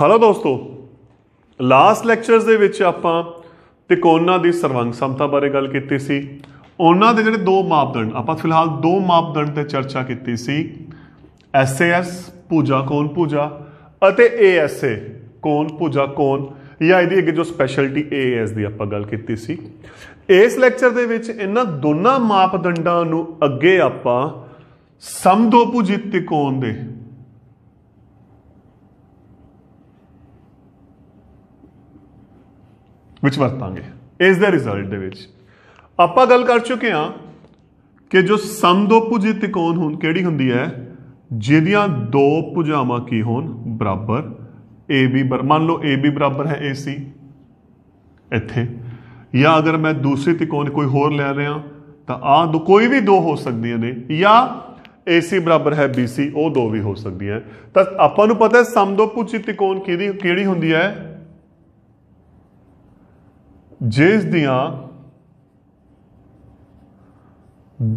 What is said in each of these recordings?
hello ਦੋਸਤੋ last lectures ਦੇ ਵਿੱਚ ਆਪਾਂ ਤਿਕੋਨਾ ਦੀ ਸਰਵੰਗ ਸਮਤਾ ਬਾਰੇ ਗੱਲ ਕੀਤੀ ਸੀ ਉਹਨਾਂ ਦੇ ਜਿਹੜੇ ਦੋ ਮਾਪਦੰਡ ਆਪਾਂ ਫਿਲਹਾਲ ਦੋ ਮਾਪਦੰਡ ਤੇ ਚਰਚਾ ਕੀਤੀ ਸੀ ਐਸਏਐਸ ਪੂਜਾ ਕੋਣ ਪੂਜਾ ਅਤੇ ਏਐਸਏ ਕੋਣ ਪੂਜਾ ਕੋਣ ਜਾਂ ਇਹਦੀ ਅੱਗੇ ਜੋ ਸਪੈਸ਼ਲਟੀ ਏਐਸ ਦੀ ਆਪਾਂ ਗੱਲ ਕੀਤੀ ਸੀ ਇਸ ਲੈਕਚਰ ਦੇ ਵਿੱਚ ਇਹਨਾਂ ਦੋਨਾਂ ਮਾਪਦੰਡਾਂ ਨੂੰ ਅੱਗੇ ਆਪਾਂ ਸਮਦੋਪੂਜਿਤ ਤਿਕੋਨ ਦੇ ਵਿੱਚ ਵਰਤਾਂਗੇ ਇਸ ਦੇ ਰਿਜ਼ਲਟ ਦੇ ਵਿੱਚ ਆਪਾਂ ਗੱਲ ਕਰ ਚੁੱਕੇ ਹਾਂ ਕਿ ਜੋ ਸਮਦੋਭੁਜੀ ਤਿਕੋਣ ਹੁਣ ਕਿਹੜੀ ਹੁੰਦੀ ਹੈ ਜਿਹਦੀਆਂ ਦੋ ਭੁਜਾਵਾਂ ਕੀ ਹੋਣ ਬਰਾਬਰ AB ਮੰਨ ਲਓ AB ਬਰਾਬਰ ਹੈ AC ਇੱਥੇ ਜਾਂ ਅਗਰ ਮੈਂ ਦੂਸਰੀ ਤਿਕੋਣ ਕੋਈ ਹੋਰ ਲੈ ਰਿਹਾ ਤਾਂ ਆ ਦੋ ਕੋਈ ਵੀ ਦੋ ਹੋ ਸਕਦੀਆਂ ਨੇ ਜਾਂ AC ਬਰਾਬਰ ਹੈ BC ਉਹ ਦੋ ਵੀ ਹੋ ਸਕਦੀਆਂ ਤਾਂ ਆਪਾਂ ਨੂੰ ਪਤਾ ਹੈ ਸਮਦੋਭੁਜੀ ਤਿਕੋਣ ਕਿਹਦੀ ਕਿਹੜੀ ਹੁੰਦੀ ਹੈ ਜਿਸ ਦੀਆਂ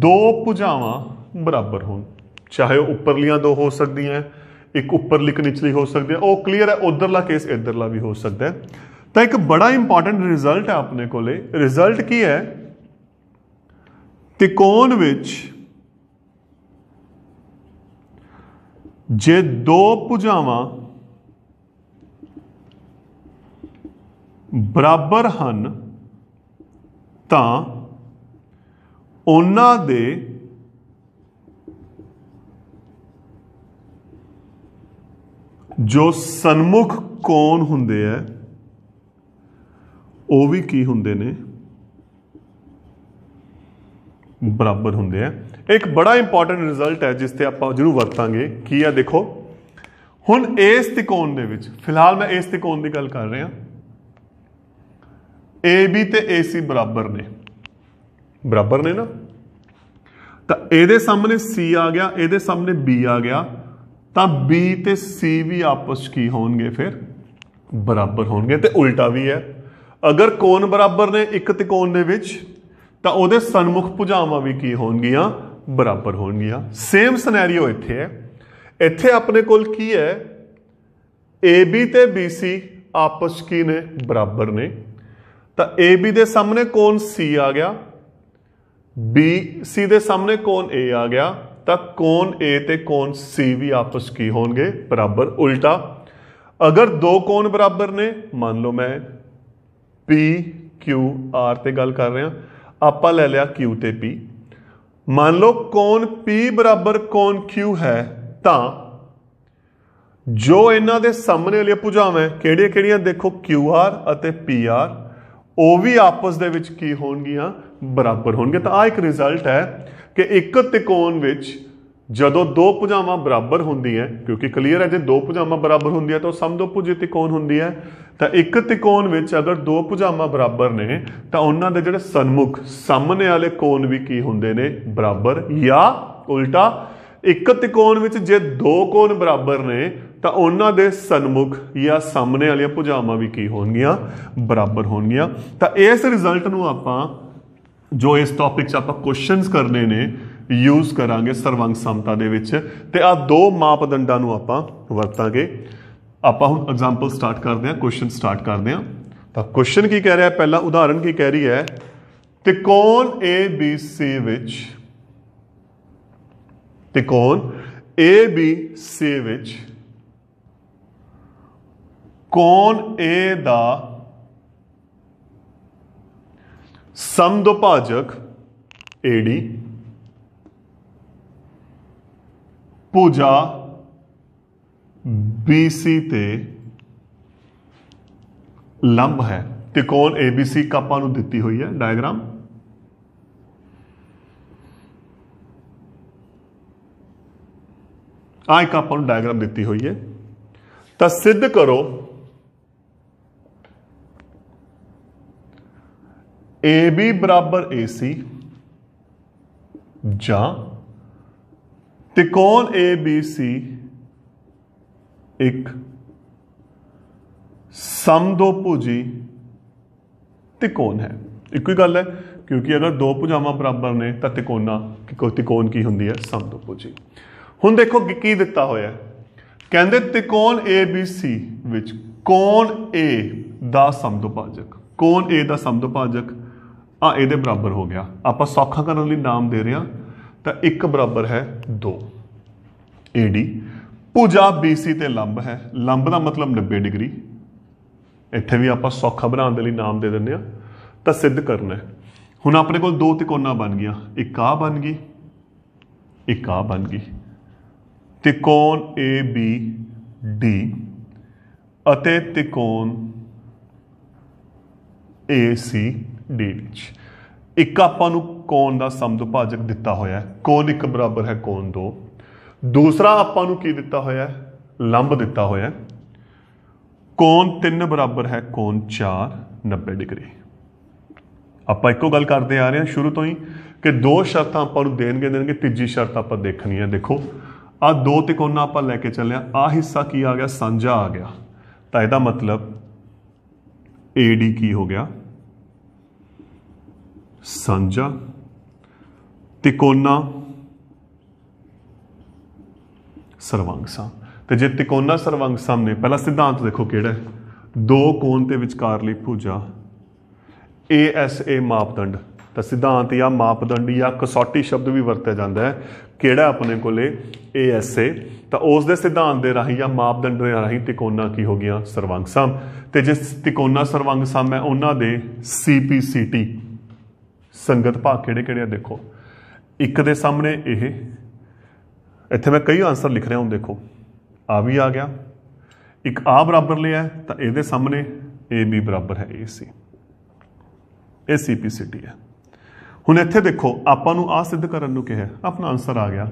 ਦੋ ਭੁਜਾਵਾਂ ਬਰਾਬਰ ਹੋਣ ਚਾਹੇ ਉਹ ਉੱਪਰਲੀਆਂ ਦੋ ਹੋ ਸਕਦੀਆਂ ਇੱਕ ਉੱਪਰ ਇੱਕ ਨਿਚਲੀ ਹੋ ਸਕਦੀ ਹੈ ਉਹ ਕਲੀਅਰ ਹੈ ਉਧਰਲਾ ਕੇਸ ਇਧਰਲਾ ਵੀ ਹੋ ਸਕਦਾ ਹੈ ਤਾਂ ਇੱਕ ਬੜਾ ਇੰਪੋਰਟੈਂਟ ਰਿਜ਼ਲਟ ਹੈ ਆਪਣੇ ਕੋਲੇ ਰਿਜ਼ਲਟ ਕੀ ਹੈ ਤਿਕੋਣ ਵਿੱਚ ਜੇ ਦੋ ਭੁਜਾਵਾਂ ਬਰਾਬਰ ਹਨ ਤਾਂ ਉਹਨਾਂ ਦੇ ਜੋ ਸਨਮੁਖ ਕੋਣ ਹੁੰਦੇ ਆ ਉਹ ਵੀ ਕੀ ਹੁੰਦੇ ਨੇ ਬਰਾਬਰ ਹੁੰਦੇ ਆ ਇੱਕ ਬੜਾ ਇੰਪੋਰਟੈਂਟ ਰਿਜ਼ਲਟ ਹੈ ਜਿਸ ਤੇ ਆਪਾਂ ਜਰੂਰ ਵਰਤਾਂਗੇ ਕੀ ਆ ਦੇਖੋ ਹੁਣ ਇਸ ਤਿਕੋਣ ਦੇ ਵਿੱਚ ਫਿਲਹਾਲ ਮੈਂ ਇਸ ਤਿਕੋਣ ਦੀ ਗੱਲ ਕਰ ਰਿਹਾ AB ਤੇ AC ਬਰਾਬਰ ਨੇ ਬਰਾਬਰ ਨੇ ਨਾ ਤਾਂ ਇਹਦੇ ਸਾਹਮਣੇ C ਆ ਗਿਆ ਇਹਦੇ ਸਾਹਮਣੇ B ਆ ਗਿਆ ਤਾਂ B ਤੇ C ਵੀ ਆਪਸ ਕੀ ਹੋਣਗੇ ਫਿਰ ਬਰਾਬਰ ਹੋਣਗੇ ਤੇ ਉਲਟਾ ਵੀ ਹੈ ਅਗਰ ਕੋਣ ਬਰਾਬਰ ਨੇ ਇੱਕ ਤਿਕੋਣ ਦੇ ਵਿੱਚ ਤਾਂ ਉਹਦੇ ਸਨਮੁਖ ਭੁਜਾਵਾਂ ਵੀ ਕੀ ਹੋਣਗੀਆਂ ਬਰਾਬਰ ਹੋਣਗੀਆਂ ਸੇਮ ਸਿਨੈਰੀਓ ਇੱਥੇ ਹੈ ਇੱਥੇ ਆਪਣੇ ਕੋਲ ਕੀ ਹੈ AB ਤੇ BC ਆਪਸ ਕੀ ਨੇ ਬਰਾਬਰ ਨੇ ਤਾਂ AB ਦੇ ਸਾਹਮਣੇ ਕੋਣ C ਆ ਗਿਆ BC ਦੇ ਸਾਹਮਣੇ ਕੋਣ A ਆ ਗਿਆ ਤਾਂ ਕੋਣ A ਤੇ ਕੋਣ C ਵੀ ਆਪਸ ਕੀ ਹੋਣਗੇ ਬਰਾਬਰ ਉਲਟਾ ਅਗਰ ਦੋ ਕੋਣ ਬਰਾਬਰ ਨੇ ਮੰਨ ਲਓ ਮੈਂ P Q R ਤੇ ਗੱਲ ਕਰ ਰਿਹਾ ਆਪਾਂ ਲੈ ਲਿਆ Q ਤੇ P ਮੰਨ ਲਓ ਕੋਣ P ਬਰਾਬਰ ਕੋਣ Q ਹੈ ਤਾਂ ਜੋ ਇਹਨਾਂ ਦੇ ਸਾਹਮਣੇ ਵਾਲੀਆਂ ਭੁਜਾਵਾਂ ਕਿਹੜੀਆਂ-ਕਿਹੜੀਆਂ ਦੇਖੋ QR ਅਤੇ PR ਉਹ ਵੀ ਆਪਸ ਦੇ ਵਿੱਚ ਕੀ ਹੋਣਗੀਆਂ ਬਰਾਬਰ ਹੋਣਗੇ ਤਾਂ ਆ ਇੱਕ ਰਿਜ਼ਲਟ ਹੈ ਕਿ ਇੱਕ ਤਿਕੋਣ ਵਿੱਚ ਜਦੋਂ ਦੋ ਭੁਜਾਵਾਂ ਬਰਾਬਰ ਹੁੰਦੀਆਂ ਕਿਉਂਕਿ ਕਲੀਅਰ ਹੈ ਜੇ ਦੋ ਭੁਜਾਵਾਂ ਬਰਾਬਰ ਹੁੰਦੀਆਂ ਤਾਂ ਸਮਦੋ ਭੁਜ ਤਿਕੋਣ ਹੁੰਦੀ ਹੈ ਤਾਂ ਇੱਕ ਤਿਕੋਣ ਵਿੱਚ ਅਗਰ ਦੋ ਭੁਜਾਵਾਂ ਬਰਾਬਰ ਨੇ ਤਾਂ ਉਹਨਾਂ ਦੇ ਜਿਹੜੇ ਸਨਮੁਖ ਸਾਹਮਣੇ ਵਾਲੇ ਕੋਣ ਵੀ ਕੀ ਹੁੰਦੇ ਨੇ ਬਰਾਬਰ ਜਾਂ ਉਲਟਾ ਇੱਕ ਤਿਕੋਣ ਵਿੱਚ ਜੇ ਦੋ ਕੋਣ ਬਰਾਬਰ ਨੇ ਤਾਂ ਉਹਨਾਂ ਦੇ ਸਨਮੁਖ ਜਾਂ ਸਾਹਮਣੇ ਵਾਲੀਆਂ ਭੁਜਾਵਾਂ ਵੀ ਕੀ ਹੋਣਗੀਆਂ ਬਰਾਬਰ ਹੋਣਗੀਆਂ ਤਾਂ ਇਸ ਰਿਜ਼ਲਟ ਨੂੰ ਆਪਾਂ ਜੋ ਇਸ ਟੌਪਿਕ 'ਚ ਆਪਾਂ ਕੁਐਸਚਨਸ ਕਰਨੇ ਨੇ ਯੂਜ਼ ਕਰਾਂਗੇ ਸਰਵੰਗ ਸਮਤਾ ਦੇ ਵਿੱਚ ਤੇ ਆ ਦੋ ਮਾਪਦੰਡਾਂ ਨੂੰ ਆਪਾਂ ਵਰਤਾਂਗੇ ਆਪਾਂ ਹੁਣ ਐਗਜ਼ਾਮਪਲ ਸਟਾਰਟ ਕਰਦੇ ਹਾਂ ਕੁਐਸਚਨ ਸਟਾਰਟ ਕਰਦੇ ਹਾਂ ਤਾਂ ਕੁਐਸਚਨ ਕੀ ਕਹਿ ਰਿਹਾ ਪਹਿਲਾ ਉਦਾਹਰਣ ਕੀ ਕਹਿ ਰਹੀ ਹੈ ਤਿਕੋਣ ABC ਵਿੱਚ ਤਿਕੋਣ ABC ਵਿੱਚ ਕੋਣ A the ਸਮਦੁਭਾਜਕ AD Pooja BC ਤੇ ਲੰਬ ਹੈ ਤਿਕੋਣ ABC ਕਾਪਾ ਨੂੰ ਦਿੱਤੀ ਹੋਈ ਹੈ ਡਾਇਗਰਾਮ आय हाँ, का आप डायग्राम देती हुई है तो सिद्ध करो ए बी बराबर ए सी जा त्रिकोण ए बी सी एक भुजी त्रिकोण है एक ही गल है क्योंकि अगर दो भुजाव बराबर ने तो तिकोना तिकोन की होंगी है समदोभुजी ਹੁਣ ਦੇਖੋ ਕੀ ਦਿੱਤਾ ਹੋਇਆ ਕਹਿੰਦੇ ਤਿਕੋਣ ABC ਵਿੱਚ ਕੋਣ A ਦਾ ਸਮਦੁਭਾਜਕ ਕੋਣ A ਦਾ ਸਮਦੁਭਾਜਕ ਆ ਇਹਦੇ ਬਰਾਬਰ ਹੋ ਗਿਆ ਆਪਾਂ ਸੌਖਾ ਕਰਨ ਲਈ ਨਾਮ ਦੇ ਰਿਹਾ ਤਾਂ 1 ਬਰਾਬਰ ਹੈ 2 AD ਭੁਜਾ BC ਤੇ ਲੰਬ ਹੈ ਲੰਬ ਦਾ ਮਤਲਬ 90 ਡਿਗਰੀ ਇੱਥੇ ਵੀ ਆਪਾਂ ਸੌਖਾ ਬਣਾਉਣ ਦੇ ਲਈ ਨਾਮ ਦੇ ਦਿੰਦੇ ਆ ਤਾਂ ਸਿੱਧ ਕਰਨਾ ਹੈ ਹੁਣ ਆਪਣੇ ਕੋਲ ਦੋ ਤਿਕੋਣਾ ਬਣ ਗਿਆ ਇੱਕ ਆ ਬਣ ਗਈ ਇੱਕ ਆ ਬਣ ਗਈ ਤਿਕੋਣ ABD ਅਤੇ ਤਿਕੋਣ ACD ਵਿੱਚ ਇੱਕ ਆਪਾਂ ਨੂੰ ਕੋਣ ਦਾ ਸਮਦੁਭਾਜਕ ਦਿੱਤਾ ਹੋਇਆ ਹੈ ਕੋਣ ਇੱਕ ਬਰਾਬਰ ਹੈ ਕੋਣ 2 ਦੂਸਰਾ ਆਪਾਂ ਨੂੰ ਕੀ ਦਿੱਤਾ ਹੋਇਆ ਹੈ ਲੰਬ ਦਿੱਤਾ ਹੋਇਆ ਹੈ ਕੋਣ 3 ਬਰਾਬਰ ਹੈ ਕੋਣ 4 90 ਡਿਗਰੀ ਆਪਾਂ ਇੱਕੋ ਗੱਲ ਕਰਦੇ ਆ ਰਹੇ ਹਾਂ ਸ਼ੁਰੂ ਤੋਂ ਹੀ ਕਿ ਦੋ ਸ਼ਰਤਾਂ ਆਪਾਂ ਨੂੰ ਦੇਣਗੇ ਦੇਣਗੇ ਤੀਜੀ ਸ਼ਰਤ ਆਪਾਂ ਦੇਖਣੀ ਹੈ ਦੇਖੋ ਆ ਦੋ ਤਿਕੋਣਾ ਆਪਾਂ ਲੈ ਕੇ ਚੱਲਿਆ ਆ ਹਿੱਸਾ ਕੀ ਆ ਗਿਆ ਸਾਂਝਾ ਆ ਗਿਆ ਤਾਂ ਇਹਦਾ ਮਤਲਬ AD ਕੀ ਹੋ ਗਿਆ ਸਾਂਝਾ ਤਿਕੋਣਾ ਸਰਵੰਗਸਾ ਤੇ ਜੇ ਤਿਕੋਣਾ ਸਰਵੰਗਸਮ ਨੇ ਪਹਿਲਾ ਸਿਧਾਂਤ ਦੇਖੋ ਕਿਹੜਾ ਦੋ ਕੋਣ ਤੇ ਵਿਚਕਾਰਲੀ ਭੁਜਾ ASA ਮਾਪਦੰਡ ਤਾਂ ਸਿਧਾਂਤ ਜਾਂ ਮਾਪਦੰਡ ਜਾਂ ਕਸੌਟੀ ਸ਼ਬਦ ਵੀ ਵਰਤਿਆ ਜਾਂਦਾ ਹੈ ਕਿਹੜਾ ਆਪਣੇ ਕੋਲੇ ਐਸਏ ਤਾਂ ਉਸ ਦੇ ਸਿਧਾਂਤ ਦੇ ਰਾਹੀਂ ਜਾਂ ਮਾਪਦੰਡ ਦੇ ਰਾਹੀਂ ਤਿਕੋਣਾ ਕੀ ਹੋ ਗਿਆ ਸਰਵੰਗ ਸਮ ਤੇ ਜਿਸ ਤਿਕੋਣਾ ਸਰਵੰਗ ਸਮ ਹੈ ਉਹਨਾਂ ਦੇ ਸੀਪੀਸੀਟੀ ਸੰਗਤ ਭਾਗ ਕਿਹੜੇ ਕਿਹੜੇ ਆ ਦੇਖੋ ਇੱਕ ਦੇ ਸਾਹਮਣੇ ਇਹ ਇੱਥੇ ਮੈਂ ਕਈ ਆਨਸਰ ਲਿਖ ਰਿਹਾ ਹਾਂ ਦੇਖੋ ਆ ਵੀ ਆ ਗਿਆ ਇੱਕ ਆ ਬਰਾਬਰ ਲਿਆ ਤਾਂ ਇਹਦੇ ਸਾਹਮਣੇ ਏ ਵੀ ਬਰਾਬਰ ਹੈ ਏਸੀ ਇਹ ਸੀਪੀਸੀਟੀ ਹੈ ਹੁਣ ਇੱਥੇ ਦੇਖੋ ਆਪਾਂ ਨੂੰ ਆ ਸਿੱਧ ਕਰਨ ਨੂੰ ਕਿਹਾ ਆਪਣਾ ਆਨਸਰ ਆ ਗਿਆ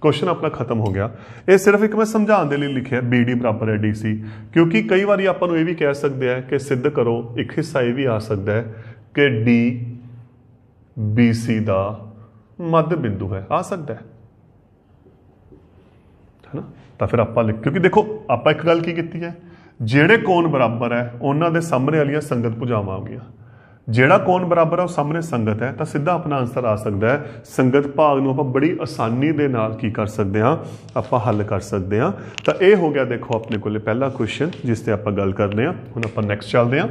ਕੁਐਸਚਨ ਆਪਣਾ ਖਤਮ ਹੋ ਗਿਆ ਇਹ ਸਿਰਫ ਇੱਕ ਮੈਂ ਸਮਝਾਉਣ ਦੇ ਲਈ ਲਿਖਿਆ BD ਬਰਾਬਰ ਹੈ DC ਕਿਉਂਕਿ ਕਈ ਵਾਰੀ ਆਪਾਂ ਨੂੰ ਇਹ ਵੀ ਕਹਿ ਸਕਦੇ ਆ ਕਿ ਸਿੱਧ ਕਰੋ ਇੱਕ ਹਿੱਸਾ ਇਹ ਵੀ ਆ ਸਕਦਾ ਹੈ ਕਿ D BC ਦਾ ਮੱਧ ਬਿੰਦੂ ਹੈ ਆ ਸਕਦਾ ਹੈ ਹੈਨਾ ਤਾਂ ਫਿਰ ਆਪਾਂ ਲਿਖ ਕਿਉਂਕਿ ਦੇਖੋ ਆਪਾਂ ਇੱਕ ਗੱਲ ਕੀ ਕੀਤੀ ਹੈ ਜਿਹੜੇ ਕੋਣ ਬਰਾਬਰ ਹੈ ਉਹਨਾਂ ਦੇ ਸਾਹਮਣੇ ਵਾਲੀਆਂ ਸੰਗਤ ਪੁਜਾਵਾਂ ਆ ਗਈਆਂ ਜਿਹੜਾ ਕੌਣ ਬਰਾਬਰ ਹੈ ਉਹ ਸਾਹਮਣੇ ਸੰਗਤ ਹੈ ਤਾਂ ਸਿੱਧਾ ਆਪਣਾ ਆਨਸਰ ਆ ਸਕਦਾ ਹੈ ਸੰਗਤ ਭਾਗ ਨੂੰ ਆਪਾਂ ਬੜੀ ਆਸਾਨੀ ਦੇ ਨਾਲ ਕੀ ਕਰ ਸਕਦੇ ਹਾਂ ਆਪਾਂ ਹੱਲ ਕਰ ਸਕਦੇ ਹਾਂ ਤਾਂ ਇਹ ਹੋ ਗਿਆ ਦੇਖੋ ਆਪਣੇ ਕੋਲੇ ਪਹਿਲਾ ਕੁਐਸਚਨ ਜਿਸ ਤੇ ਆਪਾਂ ਗੱਲ ਕਰਦੇ ਹਾਂ ਹੁਣ ਆਪਾਂ ਨੈਕਸਟ ਚੱਲਦੇ ਹਾਂ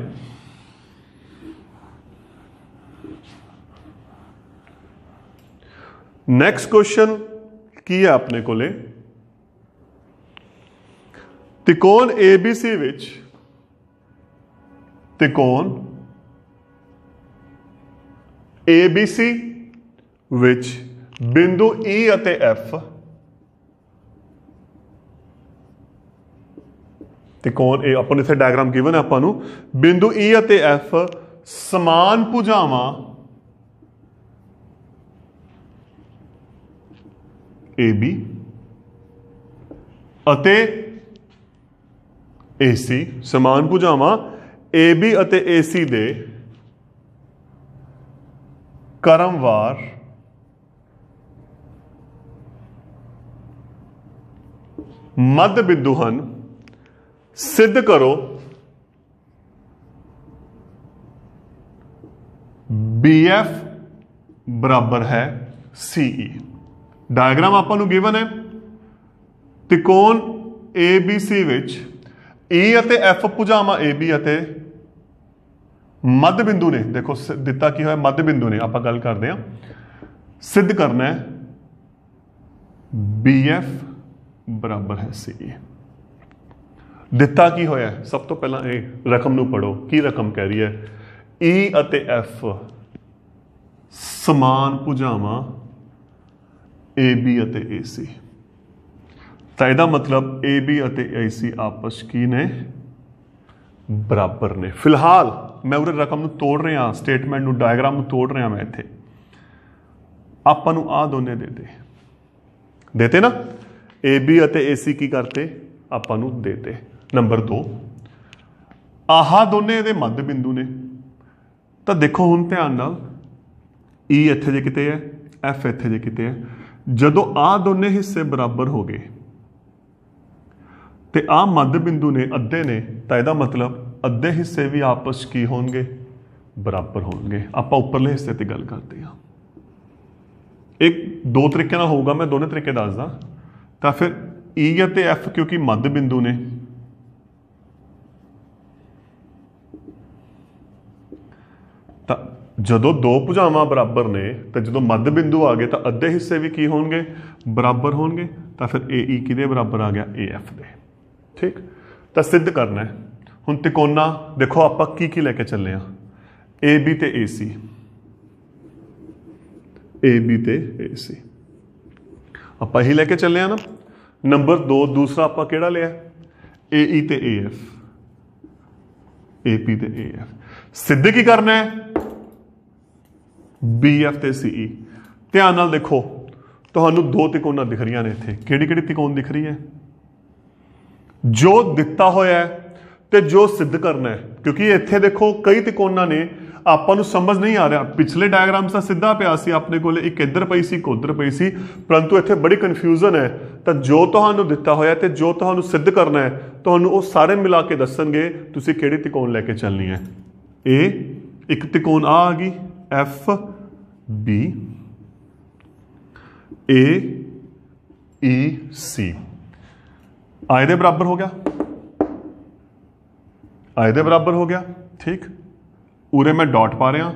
ਨੈਕਸਟ ਕੁਐਸਚਨ ਕੀ ਹੈ ਆਪਣੇ ਕੋਲੇ ਤਿਕੋਣ ABC ਵਿੱਚ ਤਿਕੋਣ ABC ਵਿੱਚ ਬਿੰਦੂ E ਅਤੇ F ਤੇ ਕੋਣ ਇਹ ਆਪਾਂ ਨੂੰ ਇੱਥੇ ਡਾਇਗਰਾਮ ਗਿਵਨ ਹੈ ਆਪਾਂ ਨੂੰ ਬਿੰਦੂ E ਅਤੇ F ਸਮਾਨ ਭੁਜਾਵਾਂ AB ਅਤੇ AC ਸਮਾਨ ਭੁਜਾਵਾਂ AB ਅਤੇ AC ਦੇ ਕਰਮਵਾਰ ਮਦ ਬਿੰਦੂ ਹਨ ਸਿੱਧ ਕਰੋ BF ਬਰਾਬਰ ਹੈ CE ਡਾਇਗਰਾਮ ਆਪਾਂ ਨੂੰ ਗਿਵਨ ਹੈ ਤਿਕੋਣ ABC ਵਿੱਚ E ਅਤੇ F ਭੁਜਾਵਾਂ AB ਅਤੇ मध्य बिंदु ने देखो दिता की हो मध्य बिंदु ने आप गल करते हैं सिद्ध करना है बी एफ बराबर है सी ए दिता की होया सब तो पहला ए, रकम पढ़ो की रकम कह रही है ई e एफ समान भुजाव ए बी ए सी तो यह मतलब ए बी ए सी आपस की ने बराबर ने फिलहाल ਮੈਂ ਉਹ ਰਕਮ ਨੂੰ ਤੋੜ ਰਿਹਾ ਸਟੇਟਮੈਂਟ ਨੂੰ ਡਾਇਗਰਾਮ ਨੂੰ ਤੋੜ ਰਿਹਾ ਮੈਂ ਇੱਥੇ ਆਪਾਂ ਨੂੰ ਆ ਦੋਨੇ ਦੇ ਦੇ ਦੇਤੇ ਨਾ AB ਅਤੇ AC ਕੀ ਕਰਤੇ ਆਪਾਂ ਨੂੰ ਦੇਤੇ ਨੰਬਰ 2 ਆਹ ਦੋਨੇ ਦੇ ਮੱਧ ਬਿੰਦੂ ਨੇ ਤਾਂ ਦੇਖੋ ਹੁਣ ਧਿਆਨ ਨਾਲ E ਇੱਥੇ ਜੇ ਕਿਤੇ ਹੈ F ਇੱਥੇ ਜੇ ਕਿਤੇ ਹੈ ਜਦੋਂ ਆਹ ਦੋਨੇ ਹਿੱਸੇ ਬਰਾਬਰ ਹੋ ਗਏ ਤੇ ਆਹ ਮੱਧ ਬਿੰਦੂ ਨੇ ਅੱਧੇ ਨੇ ਤਾਂ ਇਹਦਾ ਮਤਲਬ ਅੱਧੇ ਹਿੱਸੇ ਵੀ ਆਪਸ ਕੀ ਹੋਣਗੇ ਬਰਾਬਰ ਹੋਣਗੇ ਆਪਾਂ ਉੱਪਰਲੇ ਹਿੱਸੇ ਤੇ ਗੱਲ ਕਰਦੇ ਹਾਂ ਇੱਕ ਦੋ ਤਰੀਕੇ ਨਾਲ ਹੋਊਗਾ ਮੈਂ ਦੋਨੇ ਤਰੀਕੇ ਦੱਸਦਾ ਤਾਂ ਫਿਰ E ਅਤੇ F ਕਿਉਂਕਿ ਮੱਧ ਬਿੰਦੂ ਨੇ ਤਾਂ ਜਦੋਂ ਦੋ ਭੁਜਾਵਾਂ ਬਰਾਬਰ ਨੇ ਤਾਂ ਜਦੋਂ ਮੱਧ ਬਿੰਦੂ ਆ ਗਏ ਤਾਂ ਅੱਧੇ ਹਿੱਸੇ ਵੀ ਕੀ ਹੋਣਗੇ ਬਰਾਬਰ ਹੋਣਗੇ ਤਾਂ ਫਿਰ AE ਕਿਹਦੇ ਬਰਾਬਰ ਆ ਗਿਆ AF ਦੇ ਠੀਕ ਤਾਂ ਸਿੱਧ ਕਰਨਾ ਹੈ ਹੁਣ ਤਿਕੋਨਾ ਦੇਖੋ ਆਪਾਂ ਕੀ ਕੀ ਲੈ ਕੇ ਚੱਲੇ ਆ AB ਤੇ AC AB ਤੇ AC ਆਪਾਂ ਹੀ ਲੈ ਕੇ ਚੱਲੇ ਆ ਨਾ ਨੰਬਰ 2 ਦੂਸਰਾ ਆਪਾਂ ਕਿਹੜਾ ਲਿਆ AE ਤੇ AF AP ਤੇ AF ਸਿੱਧ ਕੀ ਕਰਨਾ ਹੈ BF ਤੇ CE ਧਿਆਨ ਨਾਲ ਦੇਖੋ ਤੁਹਾਨੂੰ ਦੋ ਤਿਕੋਨਾ ਦਿਖ ਰਹੀਆਂ ਨੇ ਇੱਥੇ ਕਿਹੜੀ ਕਿਹੜੀ ਤਿਕੋਣ ਦਿਖ ਰਹੀ ਹੈ ਜੋ ਦਿੱਤਾ ਹੋਇਆ ਹੈ ਤੇ ਜੋ ਸਿੱਧ ਕਰਨਾ ਹੈ ਕਿਉਂਕਿ ਇੱਥੇ ਦੇਖੋ ਕਈ ਤਿਕੋਨਾ ਨੇ ਆਪਾਂ ਨੂੰ ਸਮਝ ਨਹੀਂ ਆ ਰਿਹਾ ਪਿਛਲੇ ਡਾਇਗਰਾਮ ਸਾ ਸਿੱਧਾ ਪਿਆ ਸੀ ਆਪਣੇ ਕੋਲੇ ਇੱਕ ਇੱਧਰ ਪਈ ਸੀ ਇੱਕ ਪਈ ਸੀ ਪਰੰਤੂ ਇੱਥੇ ਬੜੀ ਕਨਫਿਊਜ਼ਨ ਹੈ ਤਾਂ ਜੋ ਤੁਹਾਨੂੰ ਦਿੱਤਾ ਹੋਇਆ ਤੇ ਜੋ ਤੁਹਾਨੂੰ ਸਿੱਧ ਕਰਨਾ ਹੈ ਤੁਹਾਨੂੰ ਉਹ ਸਾਰੇ ਮਿਲਾ ਕੇ ਦੱਸਣਗੇ ਤੁਸੀਂ ਕਿਹੜੇ ਤਿਕੋਨ ਲੈ ਕੇ ਚੱਲਣੀ ਹੈ ਇਹ ਇੱਕ ਤਿਕੋਨ ਆ ਆ ਗਈ ਐਫ ਬੀ ਏ ਈ ਸੀ ਆਇਦੇ ਬਰਾਬਰ ਹੋ ਗਿਆ दे बराबर हो गया ठीक उरे मैं डॉट पा रहा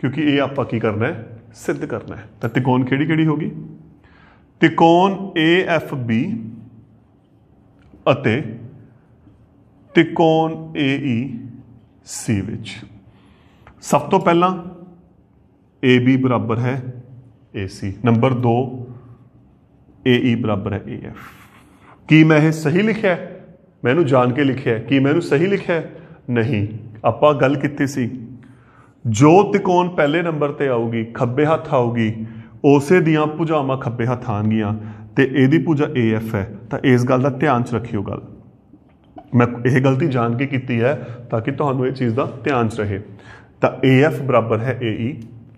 क्योंकि ये आप करना है सिद्ध करना है तो तिकोन केड़ी केड़ी होगी तिकोन ए एफ बी तिकोन ए ई सी विच सब तो पहला ए बी बराबर है ए सी नंबर दो ए ई बराबर है ए एफ की मैं यह सही लिखे है ਮੈਨੂੰ ਜਾਣ ਕੇ ਲਿਖਿਆ ਕੀ ਮੈਨੂੰ ਸਹੀ ਲਿਖਿਆ ਨਹੀਂ ਆਪਾਂ ਗੱਲ ਕੀਤੀ ਸੀ ਜੋ ਤਿਕੋਣ ਪਹਿਲੇ ਨੰਬਰ ਤੇ ਆਊਗੀ ਖੱਬੇ ਹੱਥ ਆਊਗੀ ਉਸੇ ਦੀਆਂ ਭੁਜਾਵਾਂ ਖੱਬੇ ਹੱਥ ਆਣਗੀਆਂ ਤੇ ਇਹਦੀ ਭੁਜਾ AF ਹੈ ਤਾਂ ਇਸ ਗੱਲ ਦਾ ਧਿਆਨ ਚ ਰੱਖਿਓ ਗੱਲ ਮੈਂ ਇਹ ਗਲਤੀ ਜਾਣ ਕੇ ਕੀਤੀ ਹੈ ਤਾਂ ਕਿ ਤੁਹਾਨੂੰ ਇਹ ਚੀਜ਼ ਦਾ ਧਿਆਨ ਚ ਰਹੇ ਤਾਂ AF ਬਰਾਬਰ ਹੈ AE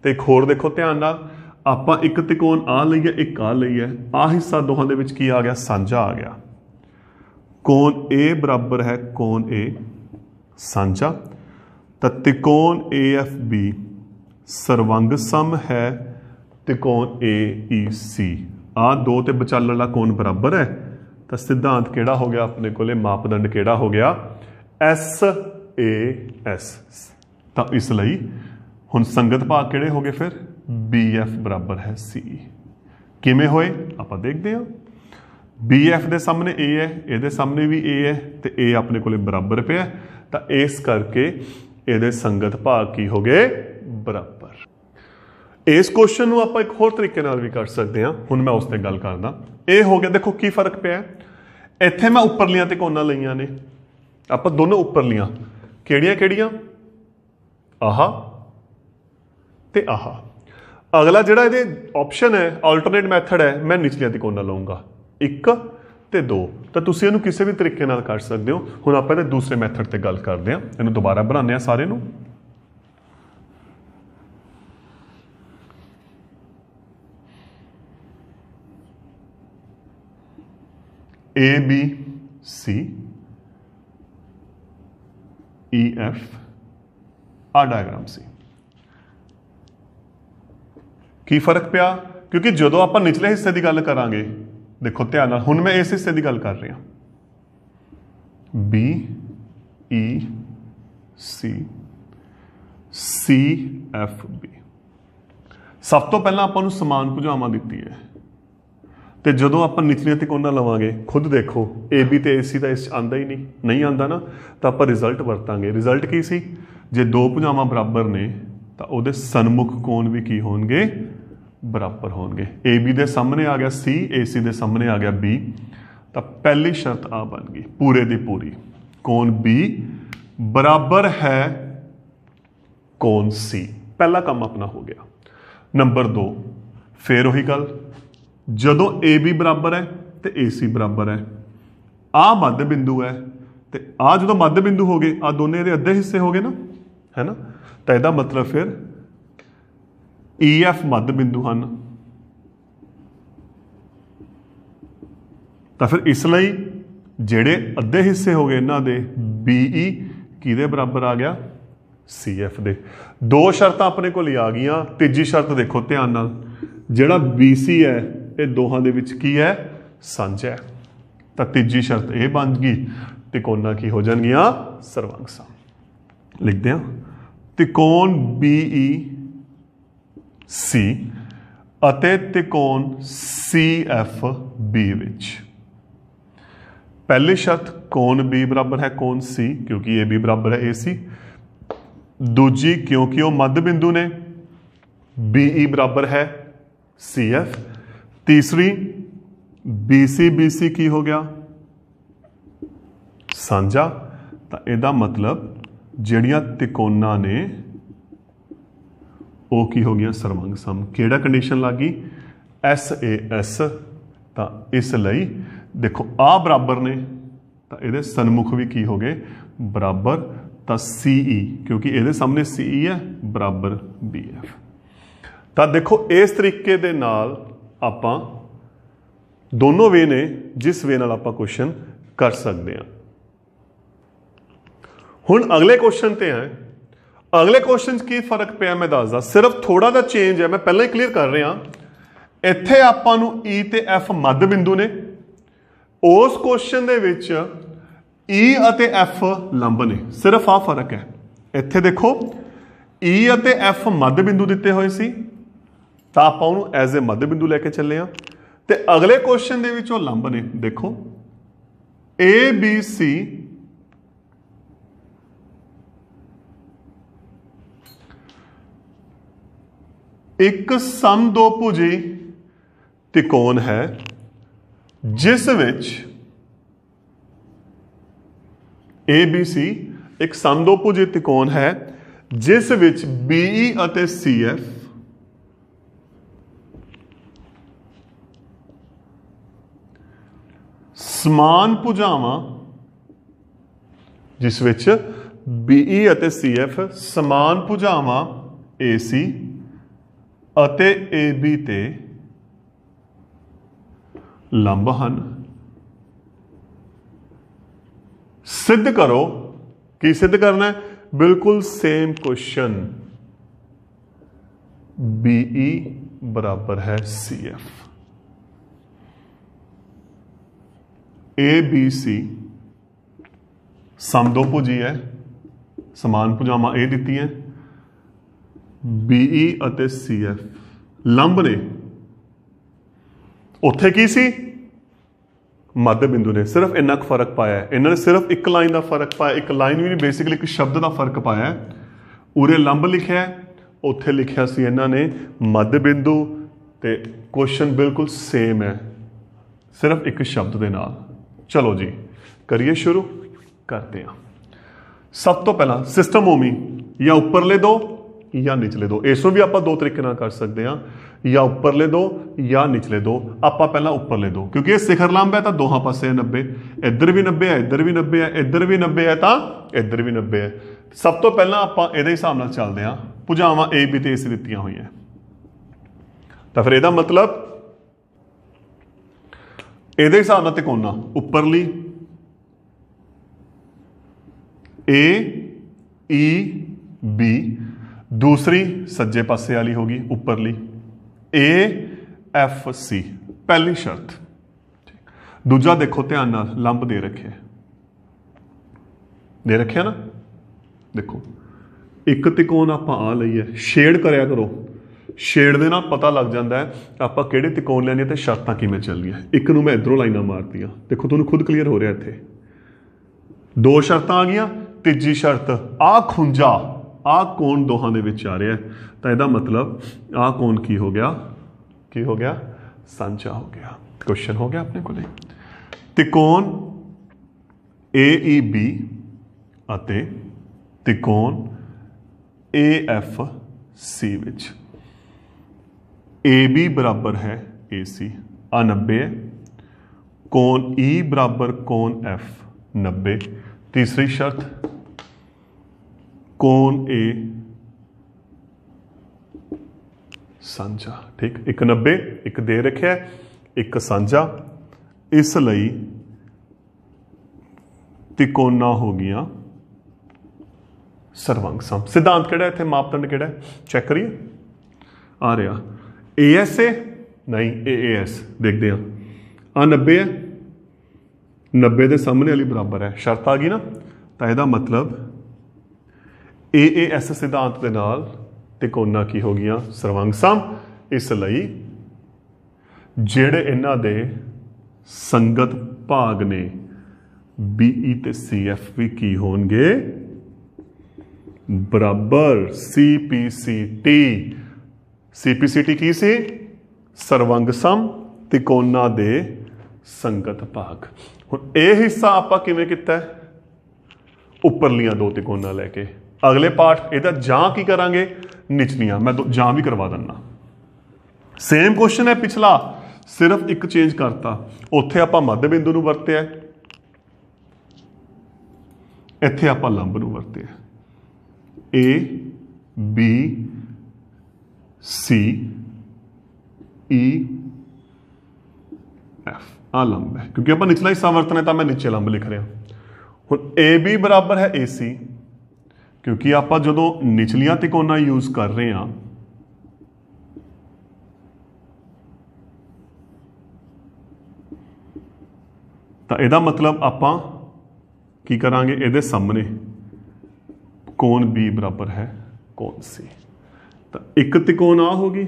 ਤੇ ਇੱਕ ਹੋਰ ਦੇਖੋ ਧਿਆਨ ਨਾਲ ਆਪਾਂ ਇੱਕ ਤਿਕੋਣ ਆ ਲਈਏ ਇੱਕ ਆ ਲਈਏ ਆ ਹਿੱਸਾ ਦੋਹਾਂ ਦੇ ਵਿੱਚ ਕੀ ਆ ਗਿਆ ਸਾਂਝਾ ਆ ਗਿਆ ਕੋਣ A ਬਰਾਬਰ ਹੈ ਕੋਣ A ਸਾਂਝਾ ਤਾਂ ਤਿਕੋਣ AFB ਸਰਵੰਗ ਸਮ ਹੈ ਤਿਕੋਣ AEC ਆ ਦੋ ਤੇ ਵਿਚਾਲਣ ਵਾਲਾ ਕੋਣ ਬਰਾਬਰ ਹੈ ਤਾਂ ਸਿਧਾਂਤ ਕਿਹੜਾ ਹੋ ਗਿਆ ਆਪਣੇ ਕੋਲੇ ਮਾਪਦੰਡ ਕਿਹੜਾ ਹੋ ਗਿਆ ਐਸ ਏ ਐਸ ਤਾਂ ਇਸ ਲਈ ਹੁਣ ਸੰਗਤ ਭਾਗ ਕਿਹੜੇ ਹੋਗੇ ਫਿਰ BF ਬਰਾਬਰ ਹੈ C ਕਿਵੇਂ ਹੋਏ ਆਪਾਂ ਦੇਖਦੇ ਹਾਂ BF ਦੇ ਸਾਹਮਣੇ A ਹੈ ਇਹਦੇ ਸਾਹਮਣੇ ਵੀ A ਹੈ ਤੇ A ਆਪਣੇ ਕੋਲੇ ਬਰਾਬਰ ਪਿਆ ਤਾਂ ਇਸ ਕਰਕੇ ਇਹਦੇ ਸੰਗਤ ਭਾਗ ਕੀ ਹੋ ਗਏ ਬਰਾਬਰ ਇਸ ਕੁਐਸਚਨ ਨੂੰ ਆਪਾਂ ਇੱਕ ਹੋਰ ਤਰੀਕੇ ਨਾਲ ਵੀ ਕਰ ਸਕਦੇ ਹਾਂ ਹੁਣ ਮੈਂ ਉਸ ਤੇ ਗੱਲ ਕਰਦਾ ਇਹ ਹੋ ਗਿਆ ਦੇਖੋ ਕੀ ਫਰਕ ਪਿਆ ਇੱਥੇ ਮੈਂ ਉੱਪਰਲੀਆਂ ਤੇ ਕੋਨਾਂ ਲਈਆਂ ਨੇ ਆਪਾਂ ਦੋਨੋਂ ਉੱਪਰਲੀਆਂ ਕਿਹੜੀਆਂ ਕਿਹੜੀਆਂ ਆਹਾ ਤੇ ਆਹਾ ਅਗਲਾ ਜਿਹੜਾ ਇਹਦੇ ਆਪਸ਼ਨ ਹੈ ਆਲਟਰਨੇਟ ਮੈਥਡ ਹੈ ਮੈਂ ਨਿਚਲੀਆਂ ਕੋਨਾਂ ਲਵਾਂਗਾ 1 ਤੇ 2 ਤਾਂ ਤੁਸੀਂ ਇਹਨੂੰ ਕਿਸੇ ਵੀ ਤਰੀਕੇ ਨਾਲ ਕਰ ਸਕਦੇ ਹੋ ਹੁਣ ਆਪਾਂ ਇਹਦੇ ਦੂਸਰੇ ਮੈਥਡ ਤੇ ਗੱਲ ਕਰਦੇ ਹਾਂ ਇਹਨੂੰ ਦੁਬਾਰਾ ਬਣਾਉਂਦੇ ਆ ਸਾਰੇ ਨੂੰ A B C E F ਆ ਡਾਇਗਰਾਮ ਸੀ ਕੀ ਫਰਕ ਪਿਆ ਕਿਉਂਕਿ ਜਦੋਂ ਆਪਾਂ ਨਿਚਲੇ ਹਿੱਸੇ ਦੀ ਗੱਲ ਕਰਾਂਗੇ ਦੇਖੋ ਧਿਆਨ ਨਾਲ ਹੁਣ ਮੈਂ ਇਸ ਹਿੱਸੇ ਦੀ ਗੱਲ ਕਰ ਰਿਹਾ B E C C F B ਸਭ ਤੋਂ ਪਹਿਲਾਂ ਆਪਾਂ ਨੂੰ ਸਮਾਨ ਭੁਜਾਵਾਂ ਦਿੱਤੀ ਹੈ ਤੇ ਜਦੋਂ ਆਪਾਂ ਨਿਚਲੀਆਂ ਤਿਕੋਣਾ ਲਵਾਂਗੇ ਖੁਦ ਦੇਖੋ AB ਤੇ AC ਦਾ ਇਸ ਆਂਦਾ ਹੀ ਨਹੀਂ ਨਹੀਂ ਆਂਦਾ ਨਾ ਤਾਂ ਆਪਾਂ ਰਿਜ਼ਲਟ ਵਰਤਾਂਗੇ ਰਿਜ਼ਲਟ ਕੀ ਸੀ ਜੇ ਦੋ ਭੁਜਾਵਾਂ ਬਰਾਬਰ ਨੇ ਤਾਂ ਉਹਦੇ ਸਨਮੁਖ ਕੋਣ ਵੀ ਕੀ ਹੋਣਗੇ ਬਰਾਬਰ ਹੋਣਗੇ AB ਦੇ ਸਾਹਮਣੇ ਆ ਗਿਆ C AC ਦੇ ਸਾਹਮਣੇ ਆ ਗਿਆ B ਤਾਂ ਪਹਿਲੀ ਸ਼ਰਤ ਆ ਬਣ ਗਈ ਪੂਰੇ ਦੀ ਪੂਰੀ ਕੋਣ B ਬਰਾਬਰ ਹੈ ਕੋਣ C ਪਹਿਲਾ ਕੰਮ ਆਪਣਾ ਹੋ ਗਿਆ ਨੰਬਰ 2 ਫੇਰ ਉਹੀ ਗੱਲ ਜਦੋਂ AB ਬਰਾਬਰ ਹੈ ਤੇ AC ਬਰਾਬਰ ਹੈ ਆ ਮੱਧ ਬਿੰਦੂ ਹੈ ਤੇ ਆ ਜਦੋਂ ਮੱਧ ਬਿੰਦੂ ਹੋ ਗਏ ਆ ਦੋਨੇ ਇਹਦੇ ਅੱਧੇ ਹਿੱਸੇ ਹੋ ਗਏ ਨਾ ਹੈਨਾ ਤਾਂ ਇਹਦਾ ਮਤਲਬ ਫਿਰ EF ਮੱਧ ਬਿੰਦੂ ਹਨ ਤਾਂ ਫਿਰ ਇਸ ਲਈ ਜਿਹੜੇ ਅੱਧੇ ਹਿੱਸੇ ਹੋ ਗਏ ਇਹਨਾਂ ਦੇ BE ਕਿਹਦੇ ਬਰਾਬਰ ਆ ਗਿਆ CF ਦੇ ਦੋ ਸ਼ਰਤਾਂ ਆਪਣੇ ਕੋਲ ਆ ਗਈਆਂ ਤੀਜੀ ਸ਼ਰਤ ਦੇਖੋ ਧਿਆਨ ਨਾਲ ਜਿਹੜਾ BC ਹੈ ਇਹ ਦੋਹਾਂ ਦੇ ਵਿੱਚ ਕੀ ਹੈ ਸਾਂਝਾ ਹੈ ਤਾਂ ਤੀਜੀ ਸ਼ਰਤ ਇਹ ਬਣ ਗਈ ਤਿਕੋਣਾ ਕੀ ਹੋ ਜਾਣਗੀਆਂ ਸਮ ਲਿਖਦੇ ਹਾਂ ਤਿਕੋਣ BE ਸੀ ਅਤੇ ਤਿਕੋਣ CFB ਵਿੱਚ ਪਹਿਲੀ ਸ਼ਰਤ ਕੋਣ B ਬਰਾਬਰ ਹੈ ਕੋਣ C ਕਿਉਂਕਿ AB ਬਰਾਬਰ ਹੈ AC ਦੂਜੀ ਕਿਉਂਕਿ ਉਹ ਮੱਧ ਬਿੰਦੂ ਨੇ BE ਬਰਾਬਰ ਹੈ CF ਤੀਸਰੀ BC BC ਕੀ ਹੋ ਗਿਆ ਸਾਂਝਾ ਤਾਂ ਇਹਦਾ ਮਤਲਬ ਜਿਹੜੀਆਂ ਤਿਕੋਨਾਂ ਨੇ ਉਹ ਕੀ ਹੋ ਗਈਆਂ ਸਰਵੰਗ ਸਮ ਕਿਹੜਾ ਕੰਡੀਸ਼ਨ ਲੱਗੀ ਐਸ ਏ ਐਸ ਤਾਂ ਇਸ ਲਈ ਦੇਖੋ ਆ ਬਰਾਬਰ ਨੇ ਤਾਂ ਇਹਦੇ ਸਨਮੁਖ ਵੀ ਕੀ ਹੋ ਗਏ ਬਰਾਬਰ ਤਾਂ ਸੀਈ e, ਕਿਉਂਕਿ ਇਹਦੇ ਸਾਹਮਣੇ ਸੀਈ e ਹੈ ਬਰਾਬਰ ਐਫ ਤਾਂ ਦੇਖੋ ਇਸ ਤਰੀਕੇ ਦੇ ਨਾਲ ਆਪਾਂ ਦੋਨੋਂ ਵੇ ਨੇ ਜਿਸ ਵੇ ਨਾਲ ਆਪਾਂ ਕੁਐਸਚਨ ਕਰ ਸਕਦੇ ਹਾਂ ਹੁਣ ਅਗਲੇ ਕੁਐਸਚਨ ਤੇ ਆਏ ਅਗਲੇ ਕੁਐਸਚਨਸ ਕੀ ਫਰਕ ਪਿਆ ਮੈਂ ਦੱਸਦਾ ਸਿਰਫ ਥੋੜਾ ਜਿਹਾ ਚੇਂਜ ਹੈ ਮੈਂ ਪਹਿਲਾਂ ਹੀ ਕਲੀਅਰ ਕਰ ਰਿਹਾ ਇੱਥੇ ਆਪਾਂ ਨੂੰ E ਤੇ F ਮੱਧ ਬਿੰਦੂ ਨੇ ਉਸ ਕੁਐਸਚਨ ਦੇ ਵਿੱਚ E ਅਤੇ F ਲੰਬ ਨੇ ਸਿਰਫ ਆ ਫਰਕ ਹੈ ਇੱਥੇ ਦੇਖੋ E ਅਤੇ F ਮੱਧ ਬਿੰਦੂ ਦਿੱਤੇ ਹੋਏ ਸੀ ਤਾਂ ਆਪਾਂ ਉਹਨੂੰ ਐਜ਼ ਅ ਮੱਧ ਬਿੰਦੂ ਲੈ ਕੇ ਚੱਲੇ ਆ ਤੇ ਅਗਲੇ ਕੁਐਸਚਨ ਦੇ ਵਿੱਚ ਉਹ ਲੰਬ ਨੇ ਦੇਖੋ A B C ਇੱਕ ਭੁਜੀ ਤਿਕੋਣ ਹੈ ਜਿਸ ਵਿੱਚ ABC ਇੱਕ ਭੁਜੀ ਤਿਕੋਣ ਹੈ ਜਿਸ ਵਿੱਚ BE ਅਤੇ CF ਸਮਾਨ ਭੁਜਾਵਾਂ ਜਿਸ ਵਿੱਚ BE ਅਤੇ CF ਸਮਾਨ ਭੁਜਾਵਾਂ AC ए AB ਤੇ ਲੰਬ ਹਨ सिद्ध करो कि सिद्ध करना है बिल्कुल सेम क्वेश्चन बी ई बराबर है C F A B C समदो भुजी है समान भुजाव ए दी है BE ਅਤੇ CF ਲੰਬ ਨੇ ਉੱਥੇ ਕੀ ਸੀ ਮੱਧ ਬਿੰਦੂ ਨੇ ਸਿਰਫ ਇੰਨਾ ਕੁ ਫਰਕ ਪਾਇਆ ਇਹਨਾਂ ਨੇ ਸਿਰਫ ਇੱਕ ਲਾਈਨ ਦਾ ਫਰਕ ਪਾਇਆ ਇੱਕ ਲਾਈਨ ਵੀ ਨਹੀਂ ਬੇਸਿਕਲੀ ਇੱਕ ਸ਼ਬਦ ਦਾ ਫਰਕ ਪਾਇਆ ਉਰੇ ਲੰਬ ਲਿਖਿਆ ਉੱਥੇ ਲਿਖਿਆ ਸੀ ਇਹਨਾਂ ਨੇ ਮੱਧ ਬਿੰਦੂ ਤੇ ਕੁਐਸਚਨ ਬਿਲਕੁਲ ਸੇਮ ਹੈ ਸਿਰਫ ਇੱਕ ਸ਼ਬਦ ਦੇ ਨਾਲ ਚਲੋ ਜੀ ਕਰੀਏ ਸ਼ੁਰੂ ਕਰਦੇ ਹਾਂ ਸਭ ਤੋਂ ਪਹਿਲਾਂ ਸਿਸਟਮ ਹੋਮੀ ਜਾਂ ਉੱਪਰਲੇ ਦੋ ਜਾਂ ਨਿਚਲੇ ਦੋ ਇਸ ਨੂੰ ਵੀ ਆਪਾਂ ਦੋ ਤਰੀਕੇ ਨਾਲ ਕਰ ਸਕਦੇ ਆ ਜਾਂ ਉੱਪਰਲੇ ਦੋ ਜਾਂ ਨਿਚਲੇ ਦੋ ਆਪਾਂ ਪਹਿਲਾਂ ਉੱਪਰਲੇ ਦੋ ਕਿਉਂਕਿ ਇਹ ਸਿਖਰ ਲੰਬ ਹੈ ਤਾਂ ਦੋਹਾਂ ਪਾਸੇ 90 ਇੱਧਰ ਵੀ 90 ਹੈ ਇੱਧਰ ਵੀ 90 ਹੈ ਇੱਧਰ ਵੀ 90 ਹੈ ਤਾਂ ਇੱਧਰ ਵੀ 90 ਹੈ ਸਭ ਤੋਂ ਪਹਿਲਾਂ ਆਪਾਂ ਇਹਦੇ ਹਿਸਾਬ ਨਾਲ ਚੱਲਦੇ ਆ ਭੁਜਾਵਾਂ ਏ ਬੀ ਤੇ ਇਸ ਦਿੱਤੀਆਂ ਹੋਈਆਂ ਤਾਂ ਫਿਰ ਇਹਦਾ ਮਤਲਬ ਇਹਦੇ ਹਿਸਾਬ ਨਾਲ ਤਿਕੋਣਾ ਉੱਪਰਲੀ ਏ ਈ e, B ਦੂਸਰੀ ਸੱਜੇ ਪਾਸੇ ਵਾਲੀ ਹੋਗੀ ਉੱਪਰਲੀ A F C ਪਹਿਲੀ ਸ਼ਰਤ ਦੂਜਾ ਦੇਖੋ ਧਿਆਨ ਨਾਲ ਲੰਬ ਦੇ ਰੱਖਿਆ ਦੇ ਰੱਖਿਆ ਨਾ ਦੇਖੋ ਇੱਕ ਤਿਕੋਣ ਆਪਾਂ ਆ ਲਈਏ ਸ਼ੇਡ ਕਰਿਆ ਕਰੋ ਸ਼ੇਡ ਦੇ ਨਾਲ ਪਤਾ ਲੱਗ ਜਾਂਦਾ ਹੈ ਆਪਾਂ ਕਿਹੜੇ ਤਿਕੋਣ ਲੈਣੇ ਤੇ ਸ਼ਰਤਾਂ ਕਿਵੇਂ ਚੱਲਦੀਆਂ ਇੱਕ ਨੂੰ ਮੈਂ ਇਧਰੋਂ ਲਾਈਨਾਂ ਮਾਰਤੀਆਂ ਦੇਖੋ ਤੁਹਾਨੂੰ ਖੁਦ ਕਲੀਅਰ ਹੋ ਰਿਹਾ ਇੱਥੇ ਦੋ ਸ਼ਰਤਾਂ ਆ ਗਈਆਂ ਤੀਜੀ ਸ਼ਰਤ ਆ ਖੁੰਝਾ आ कौन दोहाने विच आ रहा है तो यह मतलब आ कौन की हो गया की हो गया सांचा हो गया क्वेश्चन हो गया अपने को तिकोन ए ई बी तिकोन ए एफ सी विच ए बी बराबर है ए सी आ नब्बे है कौन ई बराबर कौन एफ नब्बे तीसरी शर्त ਕੋਣ ਏ ਸਾਂਝਾ ਠੀਕ 91 ਇੱਕ ਦੇ ਰੱਖਿਆ ਇੱਕ ਸਾਂਝਾ ਇਸ ਲਈ ਤਿਕੋਨਾ ਹੋ ਗਿਆ ਸਰਵੰਗ ਸਮ ਸਿਧਾਂਤ ਕਿਹੜਾ ਇੱਥੇ ਮਾਪਦੰਡ ਕਿਹੜਾ ਚੈੱਕ ਕਰੀਏ ਆ ਰਿਹਾ ਏਐਸਏ ਨਹੀਂ ਏਏਐਸ ਦੇਖਦੇ ਆ ਆ 90 ਹੈ 90 ਦੇ ਸਾਹਮਣੇ ਵਾਲੀ ਬਰਾਬਰ ਹੈ ਸ਼ਰਤ ਆ ਗਈ ਨਾ ਤਾਂ ਇਹਦਾ ਮਤਲਬ ਏਏਐਸ ਸਿਧਾਂਤ ਦੇ ਨਾਲ ਤਿਕੋਨਾ ਕੀ ਹੋ ਗਿਆ ਸਰਵੰਗ ਸਮ ਇਸ ਲਈ ਜਿਹੜੇ ਇਹਨਾਂ ਦੇ ਸੰਗਤ ਭਾਗ ਨੇ BE ਤੇ ਵੀ ਕੀ ਹੋਣਗੇ ਬਰਾਬਰ CPCT CPCT ਕੀ ਸੀ ਸਰਵੰਗ ਸਮ ਤਿਕੋਨਾ ਦੇ ਸੰਗਤ ਭਾਗ ਹੁਣ ਇਹ ਹਿੱਸਾ ਆਪਾਂ ਕਿਵੇਂ ਕੀਤਾ ਉੱਪਰਲੀਆਂ ਦੋ ਤਿਕੋਨਾ ਲੈ ਕੇ ਅਗਲੇ ਪਾਠ ਇਹਦਾ ਜਾਂ ਕੀ ਕਰਾਂਗੇ ਨਿਚਨੀਆਂ ਮੈਂ ਜਾਂ ਵੀ ਕਰਵਾ ਦਿੰਨਾ ਸੇਮ ਕੁਐਸਚਨ ਹੈ ਪਿਛਲਾ ਸਿਰਫ ਇੱਕ ਚੇਂਜ ਕਰਤਾ ਉੱਥੇ ਆਪਾਂ ਮੱਧ ਬਿੰਦੂ ਨੂੰ ਵਰਤਿਆ ਇੱਥੇ ਆਪਾਂ ਲੰਬ ਨੂੰ ਵਰਤਿਆ A B C E F ਆ ਲੰਬ ਹੈ ਕਿਉਂਕਿ ਆਪਾਂ ਨਿਚਲਾ ਹਿੱਸਾ ਵਰਤਣਾ ਤਾਂ ਮੈਂ ਨੀਚੇ ਲੰਬ ਲਿਖ ਰਿਹਾ ਹੁਣ AB ਬਰਾਬਰ ਹੈ AC ਕਿਉਂਕਿ ਆਪਾਂ ਜਦੋਂ ਨਿਚਲੀਆਂ ਤਿਕੋਨਾ ਯੂਜ਼ ਕਰ ਰਹੇ ਹਾਂ ਤਾਂ ਇਹਦਾ ਮਤਲਬ ਆਪਾਂ ਕੀ ਕਰਾਂਗੇ ਇਹਦੇ ਸਾਹਮਣੇ ਕੋਣ B ਬਰਾਬਰ ਹੈ ਕੋਣ C ਤਾਂ ਇੱਕ ਤਿਕੋਣ ਆ ਹੋ ਗਈ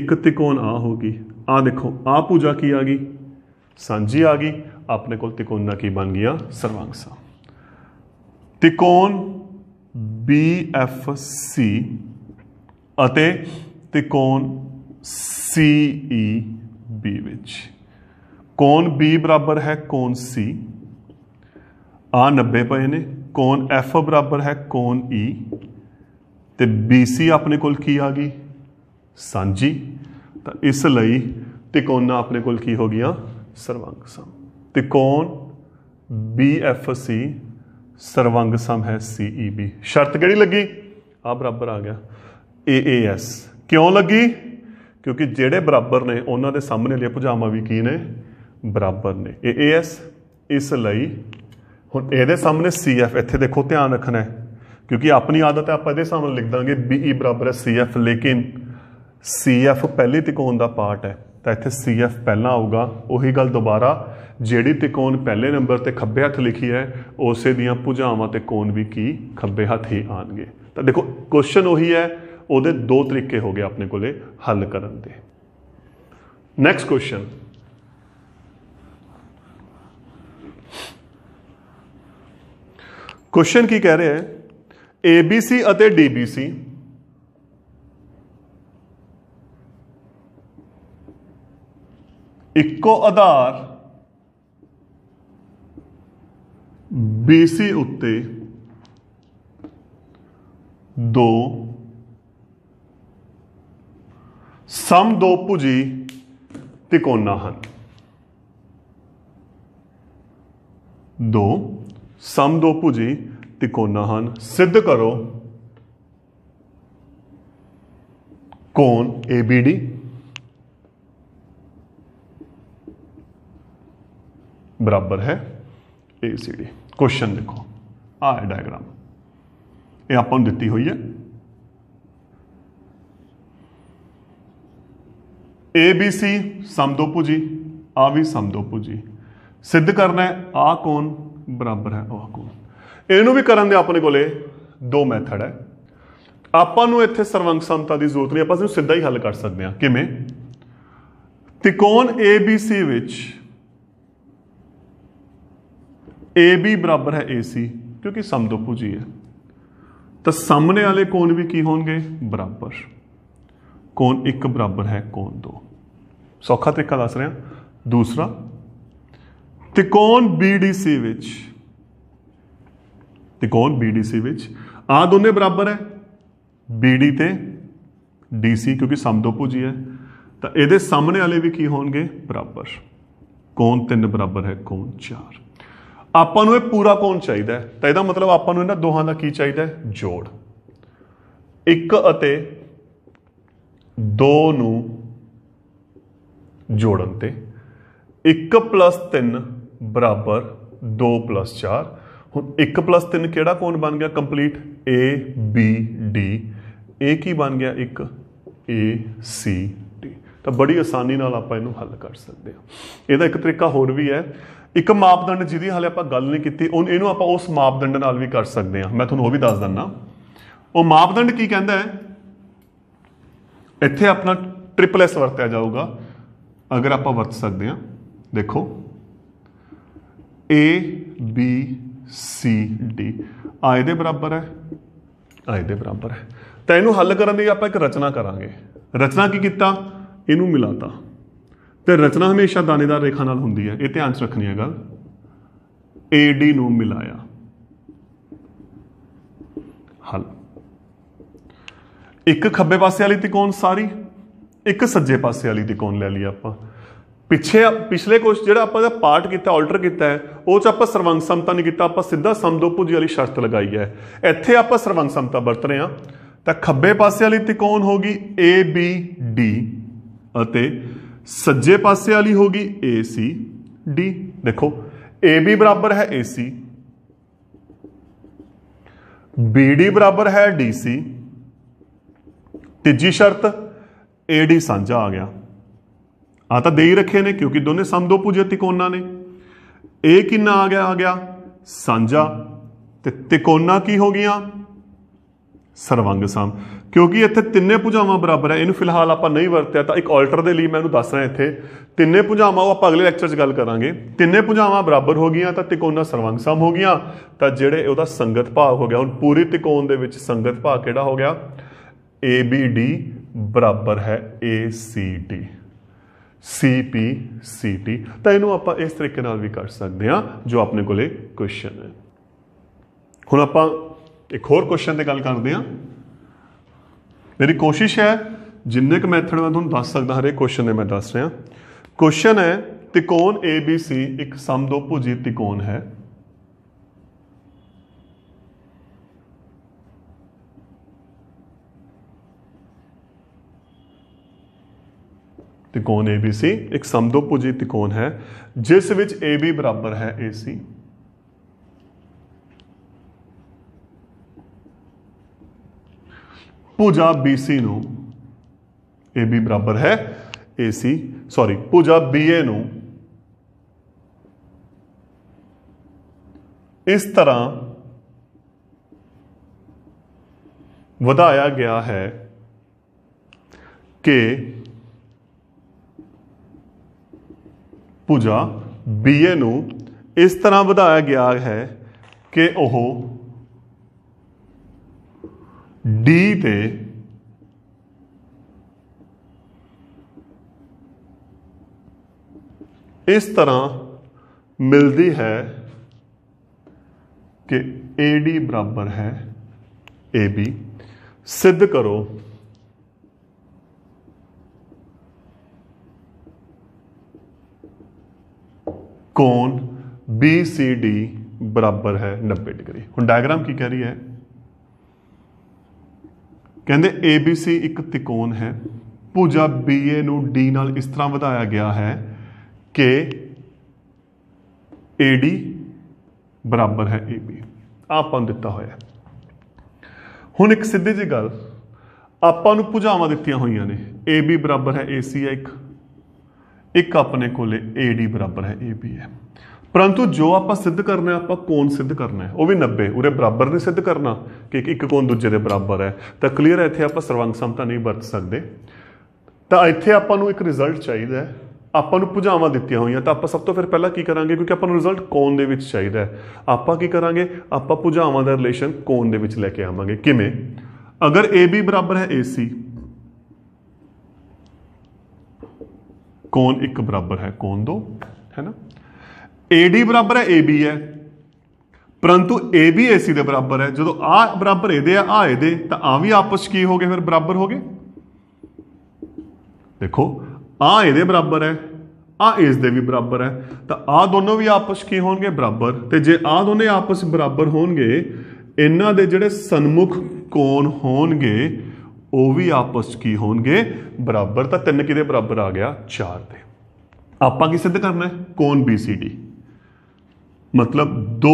ਇੱਕ ਤਿਕੋਣ ਆ ਹੋ ਗਈ ਆ ਦੇਖੋ ਆ ਪੂਜਾ ਕੀ ਆ ਗਈ ਸਾਂਝੀ ਆ ਗਈ ਆਪਣੇ ਕੋਲ ਤਿਕੋਨਾ ਕੀ ਬਣ ਗਿਆ ਸਰਵਾਂਗਸਾ ਤਿਕੋਣ BFC ਅਤੇ ਤਿਕੋਣ CEB ਵਿੱਚ ਕੋਣ B ਬਰਾਬਰ ਹੈ ਕੋਣ C ਆ 90 ਪਏ ਨੇ ਕੋਣ F ਬਰਾਬਰ ਹੈ ਕੋਣ E ਤੇ BC ਆਪਣੇ ਕੋਲ ਕੀ ਆ ਗਈ ਸਾਂਝੀ ਤਾਂ ਇਸ ਲਈ ਤਿਕੋਣਾ ਆਪਣੇ ਕੋਲ ਕੀ ਹੋ ਗਿਆ ਸਰਵੰਗ ਸਮ ਤਿਕੋਣ BFC ਸਰਵੰਗ ਸਮ ਹੈ CEB ਸ਼ਰਤ ਕਿਹੜੀ ਲੱਗੀ ਆ ਬਰਾਬਰ ਆ ਗਿਆ AAS ਕਿਉਂ ਲੱਗੀ ਕਿਉਂਕਿ ਜਿਹੜੇ ਬਰਾਬਰ ਨੇ ਉਹਨਾਂ ਦੇ ਸਾਹਮਣੇ ਲਿਆ ਪੁਜਾਮਾ ਵੀ ਕੀ ਨੇ ਬਰਾਬਰ ਨੇ AAS ਇਸ ਲਈ ਹੁਣ ਇਹਦੇ ਸਾਹਮਣੇ CF ਇੱਥੇ ਦੇਖੋ ਧਿਆਨ ਰੱਖਣਾ ਕਿਉਂਕਿ ਆਪਣੀ ਆਦਤ ਹੈ ਆਪਾਂ ਇਹਦੇ ਸਾਹਮਣੇ ਲਿਖ ਦਾਂਗੇ BE ਬਰਾਬਰ ਹੈ CF ਲੇਕਿਨ CF ਪਹਿਲੇ ਤਿਕੋਣ ਦਾ ਪਾਰਟ ਹੈ ਤਾਂ ਇੱਥੇ CF ਪਹਿਲਾਂ ਆਊਗਾ ਉਹੀ ਗੱਲ ਦੁਬਾਰਾ ਜਿਹੜੀ ਤਿਕੋਣ ਪਹਿਲੇ ਨੰਬਰ ਤੇ ਖੱਬੇ ਹੱਥ ਲਿਖੀ ਹੈ ਉਸੇ ਦੀਆਂ ਭੁਜਾਵਾਂ ਤੇ ਕੋਣ ਵੀ ਕੀ ਖੱਬੇ ਹੱਥ ਹੀ ਆਣਗੇ ਤਾਂ ਦੇਖੋ ਕੁਐਸਚਨ ਉਹੀ ਹੈ ਉਹਦੇ ਦੋ ਤਰੀਕੇ ਹੋ ਗਏ ਆਪਣੇ ਕੋਲੇ ਹੱਲ ਕਰਨ ਦੇ ਨੈਕਸਟ ਕੁਐਸਚਨ ਕੁਐਸਚਨ ਕੀ ਕਹਿ ਰਿਹਾ ਹੈ ABC ਅਤੇ DBC इको आधार बीसी उ दो सम दो भुजी तिकोना हैं दो सम दो भुजी तिकोना हैं सिद्ध करो कौन ए बी डी ਬਰਾਬਰ ਹੈ ਡੀ ਕੁਐਸਚਨ ਦੇਖੋ ਆ ਹੈ ਡਾਇਗਰਾਮ ਇਹ ਆਪਾਂ ਨੂੰ ਦਿੱਤੀ ਹੋਈ ਹੈ ਦੋ ਸਮਦੋਪੂਜੀ ਆ ਵੀ ਸਮਦੋਪੂਜੀ ਸਿੱਧ ਕਰਨਾ ਹੈ ਆ ਕੋਣ ਬਰਾਬਰ ਹੈ ਉਹ ਕੋਣ ਇਹਨੂੰ ਵੀ ਕਰਨ ਦੇ ਆਪਣੇ ਕੋਲੇ ਦੋ ਮੈਥਡ ਹੈ ਆਪਾਂ ਨੂੰ ਇੱਥੇ ਸਰਵੰਗ ਸਮਤਾ ਦੀ ਜ਼ਰੂਰਤ ਨਹੀਂ ਆਪਾਂ ਨੂੰ ਸਿੱਧਾ ਹੀ ਹੱਲ ਕਰ ਸਕਦੇ ਹਾਂ ਕਿਵੇਂ ਤਿਕੋਣ ABC ਵਿੱਚ AB ਬਰਾਬਰ ਹੈ AC ਕਿਉਂਕਿ ਸਮਦੋਭੁਜੀ ਹੈ ਤਾਂ ਸਾਹਮਣੇ ਵਾਲੇ ਕੋਣ ਵੀ ਕੀ ਹੋਣਗੇ ਬਰਾਬਰ ਕੋਣ 1 ਬਰਾਬਰ ਹੈ ਕੋਣ 2 ਸੌਖਾ ਤਰੀਕਾ ਦੱਸ ਰਿਹਾ ਦੂਸਰਾ ਤਿਕੋਣ BDC ਵਿੱਚ ਤਿਕੋਣ BDC ਵਿੱਚ ਆ ਦੋਨੇ ਬਰਾਬਰ ਹੈ BD ਤੇ DC ਕਿਉਂਕਿ ਸਮਦੋਭੁਜੀ ਹੈ ਤਾਂ ਇਹਦੇ ਸਾਹਮਣੇ ਵਾਲੇ ਵੀ ਕੀ ਹੋਣਗੇ ਬਰਾਬਰ ਕੋਣ 3 ਬਰਾਬਰ ਹੈ ਕੋਣ 4 ਆਪਾਂ ਨੂੰ ਇਹ ਪੂਰਾ ਕੌਣ ਚਾਹੀਦਾ ਹੈ ਤਾਂ ਇਹਦਾ ਮਤਲਬ ਆਪਾਂ ਨੂੰ ਇਹਨਾਂ ਦੋਹਾਂ ਦਾ ਕੀ ਚਾਹੀਦਾ ਹੈ ਜੋੜ 1 ਅਤੇ 2 ਨੂੰ ਜੋੜਨ ਤੇ 1 3 ਬਰਾਬਰ 2 4 ਹੁਣ 1 3 ਕਿਹੜਾ ਕੋਣ ਬਣ ਗਿਆ complete A B D A ਕੀ ਬਣ ਗਿਆ 1 A C D ਤਾਂ ਬੜੀ ਆਸਾਨੀ ਨਾਲ ਆਪਾਂ ਇਹਨੂੰ ਹੱਲ ਕਰ ਸਕਦੇ ਹਾਂ ਇਹਦਾ ਇੱਕ ਤਰੀਕਾ ਹੋਰ ਵੀ ਹੈ ਇੱਕ ਮਾਪਦੰਡ ਜਿਹਦੀ ਹਾਲੇ ਆਪਾਂ ਗੱਲ ਨਹੀਂ ਕੀਤੀ ਉਹ ਇਹਨੂੰ ਆਪਾਂ ਉਸ ਮਾਪਦੰਡ ਨਾਲ ਵੀ ਕਰ ਸਕਦੇ ਹਾਂ ਮੈਂ ਤੁਹਾਨੂੰ ਉਹ ਵੀ ਦੱਸ ਦਿੰਦਾ ਉਹ ਮਾਪਦੰਡ ਕੀ ਕਹਿੰਦਾ ਹੈ ਇੱਥੇ ਆਪਣਾ ਟ੍ਰਿਪਲ ਐਸ ਵਰਤਿਆ ਜਾਊਗਾ ਅਗਰ ਆਪਾਂ ਵਰਤ ਸਕਦੇ ਹਾਂ ਦੇਖੋ A B C D ਆ ਦੇ ਬਰਾਬਰ ਹੈ ਆ ਦੇ ਬਰਾਬਰ ਹੈ ਤਾਂ ਇਹਨੂੰ ਹੱਲ ਕਰਨ ਲਈ ਆਪਾਂ ਇੱਕ ਰਚਨਾ ਕਰਾਂਗੇ ਰਚਨਾ ਕੀ ਕੀਤਾ ਇਹਨੂੰ ਮਿਲਾਤਾ ਤੇ ਰਚਨਾ ਹਮੇਸ਼ਾ ਦਾਨੇਦਾਰ ਰੇਖਾ ਨਾਲ ਹੁੰਦੀ ਹੈ ਇਹ ਧਿਆਨ 'ਚ ਰੱਖਣੀ ਹੈ ਗੱਲ AD ਨੂੰ ਮਿਲਾਇਆ ਹਲ ਇੱਕ ਖੱਬੇ ਪਾਸੇ ਵਾਲੀ ਤਿਕੋਣ ਸਾਰੀ ਇੱਕ ਸੱਜੇ ਪਾਸੇ ਵਾਲੀ ਤਿਕੋਣ ਲੈ ਲਈ ਆਪਾਂ ਪਿੱਛੇ ਪਿਛਲੇ ਕੁਝ ਜਿਹੜਾ ਆਪਾਂ ਦਾ ਪਾਰਟ ਕੀਤਾ ਆਲਟਰ ਕੀਤਾ ਹੈ ਉਹ ਚ ਆਪਾਂ ਸਰਵੰਗ ਸਮਤਾ ਨਹੀਂ ਕੀਤਾ ਆਪਾਂ ਸਿੱਧਾ ਸਮਦੋਪੁਜੀ ਵਾਲੀ ਸ਼ਰਤ ਲਗਾਈ ਹੈ ਇੱਥੇ ਆਪਾਂ ਸਰਵੰਗ ਸਮਤਾ ਵਰਤ ਰਹੇ ਹਾਂ ਤਾਂ ਖੱਬੇ ਪਾਸੇ ਵਾਲੀ ਤਿਕੋਣ ਹੋਗੀ ABD ਅਤੇ ਸੱਜੇ ਪਾਸੇ ਵਾਲੀ ਹੋ ਗਈ D ਦੇਖੋ AB ਬਰਾਬਰ ਹੈ AC BD ਬਰਾਬਰ ਹੈ DC ਤੀਜੀ ਸ਼ਰਤ AD ਸਾਂਝਾ ਆ ਗਿਆ ਆ ਤਾਂ ਦੇ ਹੀ ਰੱਖੇ ਨੇ ਕਿਉਂਕਿ ਦੋਨੇ ਸਮਦੋਭੁਜ ਤਿਕੋਣਾ ਨੇ ਇਹ ਕਿੰਨਾ ਆ ਗਿਆ ਆ ਗਿਆ ਸਾਂਝਾ ਤੇ ਤਿਕੋਣਾ ਕੀ ਹੋ ਗਈਆਂ ਸਰਵੰਗ ਸਾਮ ਕਿਉਂਕਿ ਇੱਥੇ ਤਿੰਨੇ ਭੁਜਾਵਾਂ ਬਰਾਬਰ ਹੈ ਇਹਨੂੰ ਫਿਲਹਾਲ ਆਪਾਂ ਨਹੀਂ ਵਰਤਿਆ ਤਾਂ ਇੱਕ ਆਲਟਰ ਦੇ ਲਈ ਮੈਂ ਇਹਨੂੰ ਦੱਸ ਰਿਹਾ ਇੱਥੇ ਤਿੰਨੇ ਭੁਜਾਵਾਂ ਉਹ ਆਪਾਂ ਅਗਲੇ ਲੈਕਚਰ 'ਚ ਗੱਲ ਕਰਾਂਗੇ ਤਿੰਨੇ ਭੁਜਾਵਾਂ ਬਰਾਬਰ ਹੋ ਗਈਆਂ ਤਾਂ ਤਿਕੋਨਾ ਸਰਵੰਗ ਸਾਮ ਹੋ ਗਈਆਂ ਤਾਂ ਜਿਹੜੇ ਉਹਦਾ ਸੰਗਤ ਭਾਗ ਹੋ ਗਿਆ ਹੁਣ ਪੂਰੀ ਤਿਕੋਣ ਦੇ ਵਿੱਚ ਸੰਗਤ ਭਾਗ ਕਿਹੜਾ ਹੋ ਗਿਆ ABD ਬਰਾਬਰ ਹੈ ACD CP CT ਤਾਂ ਇਹਨੂੰ ਆਪਾਂ ਇਸ ਤਰੀਕੇ ਨਾਲ ਵੀ ਕਰ ਸਕਦੇ ਹਾਂ ਜੋ ਆਪਣੇ ਕੋਲੇ ਕੁਐਸਚਨ ਹੈ ਹੁਣ ਆਪਾਂ ਇੱਕ ਹੋਰ ਕੁਐਸਚਨ ਤੇ ਗੱਲ ਕਰਦੇ ਹਾਂ ਮੇਰੀ ਕੋਸ਼ਿਸ਼ ਹੈ ਜਿੰਨੇ ਕ ਮੈਥਡ ਮੈਂ ਤੁਹਾਨੂੰ ਦੱਸ ਸਕਦਾ ਹਰੇ ਕੁਐਸਚਨ ਦੇ ਮੈਂ ਦੱਸ ਰਿਹਾ ਕੁਐਸਚਨ ਹੈ ਤਿਕੋਣ ABC ਇੱਕ ਸਮਦੋਭੁਜੀ ਤਿਕੋਣ ਹੈ ਤਿਕੋਣ ABC ਇੱਕ ਸਮਦੋਭੁਜੀ ਤਿਕੋਣ ਹੈ ਜਿਸ ਵਿੱਚ AB ਬਰਾਬਰ ਹੈ AC पूजा बी सी ए बी बराबर है ए सी सॉरी पूजा बी ए इस तरह वाया गया है कि पूजा बी ए इस तरह वधाया गया है कि वह डी ਤੇ इस तरह मिलती है कि डी बराबर है ए बी सिद्ध करो कौन बी सी डी बराबर है नब्बे डिग्री हम डायग्राम की कह रही है ਕਹਿੰਦੇ ABC ਇੱਕ ਤਿਕੋਣ ਹੈ ਭੁਜਾ BA ਨੂੰ D ਨਾਲ ਇਸ ਤਰ੍ਹਾਂ ਵਧਾਇਆ ਗਿਆ ਹੈ ਕਿ AD ਬਰਾਬਰ ਹੈ AB ਆਪਾਂ ਦਿੱਤਾ ਹੋਇਆ ਹੁਣ ਇੱਕ ਸਿੱਧੀ ਜੀ ਗੱਲ ਆਪਾਂ ਨੂੰ ਭੁਜਾਵਾਂ ਦਿੱਤੀਆਂ ਹੋਈਆਂ ਨੇ AB ਬਰਾਬਰ ਹੈ AC ਹੈ ਇੱਕ ਇੱਕ ਆਪਣੇ ਕੋਲੇ AD ਬਰਾਬਰ ਹੈ AB ਹੈ ਪਰੰਤੂ ਜੋ ਆਪਾਂ ਸਿੱਧ ਕਰਨਾ ਆਪਾਂ ਕੋਣ ਸਿੱਧ ਕਰਨਾ ਹੈ ਉਹ ਵੀ 90 ਉਰੇ ਬਰਾਬਰ ਨਹੀਂ ਸਿੱਧ ਕਰਨਾ ਕਿ ਇੱਕ ਕੋਣ ਦੂਜੇ ਦੇ ਬਰਾਬਰ ਹੈ ਤਾਂ ਕਲੀਅਰ ਹੈ ਇੱਥੇ ਆਪਾਂ ਸਰਵੰਗ ਸਮਤਾ ਨਹੀਂ ਵਰਤ ਸਕਦੇ ਤਾਂ ਇੱਥੇ ਆਪਾਂ ਨੂੰ ਇੱਕ ਰਿਜ਼ਲਟ ਚਾਹੀਦਾ ਹੈ ਆਪਾਂ ਨੂੰ ਪੁਝਾਵਾਂ ਦਿੱਤੀਆਂ ਹੋਈਆਂ ਤਾਂ ਆਪਾਂ ਸਭ ਤੋਂ ਫਿਰ ਪਹਿਲਾਂ ਕੀ ਕਰਾਂਗੇ ਕਿਉਂਕਿ ਆਪਾਂ ਨੂੰ ਰਿਜ਼ਲਟ ਕੋਣ ਦੇ ਵਿੱਚ ਚਾਹੀਦਾ ਹੈ ਆਪਾਂ ਕੀ ਕਰਾਂਗੇ ਆਪਾਂ ਪੁਝਾਵਾਂ ਦਾ ਰਿਲੇਸ਼ਨ ਕੋਣ ਦੇ ਵਿੱਚ ਲੈ ਕੇ ਆਵਾਂਗੇ ਕਿਵੇਂ ਅਗਰ AB ਬਰਾਬਰ ਹੈ AC ਕੋਣ 1 ਬਰਾਬਰ ਹੈ ਕੋਣ 2 ਹੈ ਨਾ AD ਬਰਾਬਰ ਹੈ AB ਹੈ ਪਰੰਤੂ AB AC ਦੇ ਬਰਾਬਰ ਹੈ ਜਦੋਂ ਆ ਬਰਾਬਰ ਇਹਦੇ ਆ ਆ ਇਹਦੇ ਤਾਂ ਆ ਵੀ ਆਪਸ ਕੀ ਹੋ ਗਏ ਫਿਰ ਬਰਾਬਰ ਹੋ ਗਏ ਦੇਖੋ ਆ ਇਹਦੇ ਬਰਾਬਰ ਹੈ ਆ ਇਸ ਦੇ ਵੀ ਬਰਾਬਰ ਹੈ ਤਾਂ ਆ ਦੋਨੋਂ ਵੀ ਆਪਸ ਕੀ ਹੋਣਗੇ ਬਰਾਬਰ ਤੇ ਜੇ ਆ ਦੋਨੇ ਆਪਸ ਬਰਾਬਰ ਹੋਣਗੇ ਇਹਨਾਂ ਦੇ ਜਿਹੜੇ ਸਨਮੁਖ ਕੋਣ ਹੋਣਗੇ ਉਹ ਵੀ ਆਪਸ ਕੀ ਹੋਣਗੇ ਬਰਾਬਰ ਤਾਂ ਤਿੰਨ ਕਿਹਦੇ ਬਰਾਬਰ ਆ ਗਿਆ 4 ਦੇ ਆਪਾਂ ਕੀ ਸਿੱਧ ਕਰਨਾ ਹੈ ਕੋਣ BCD ਮਤਲਬ 2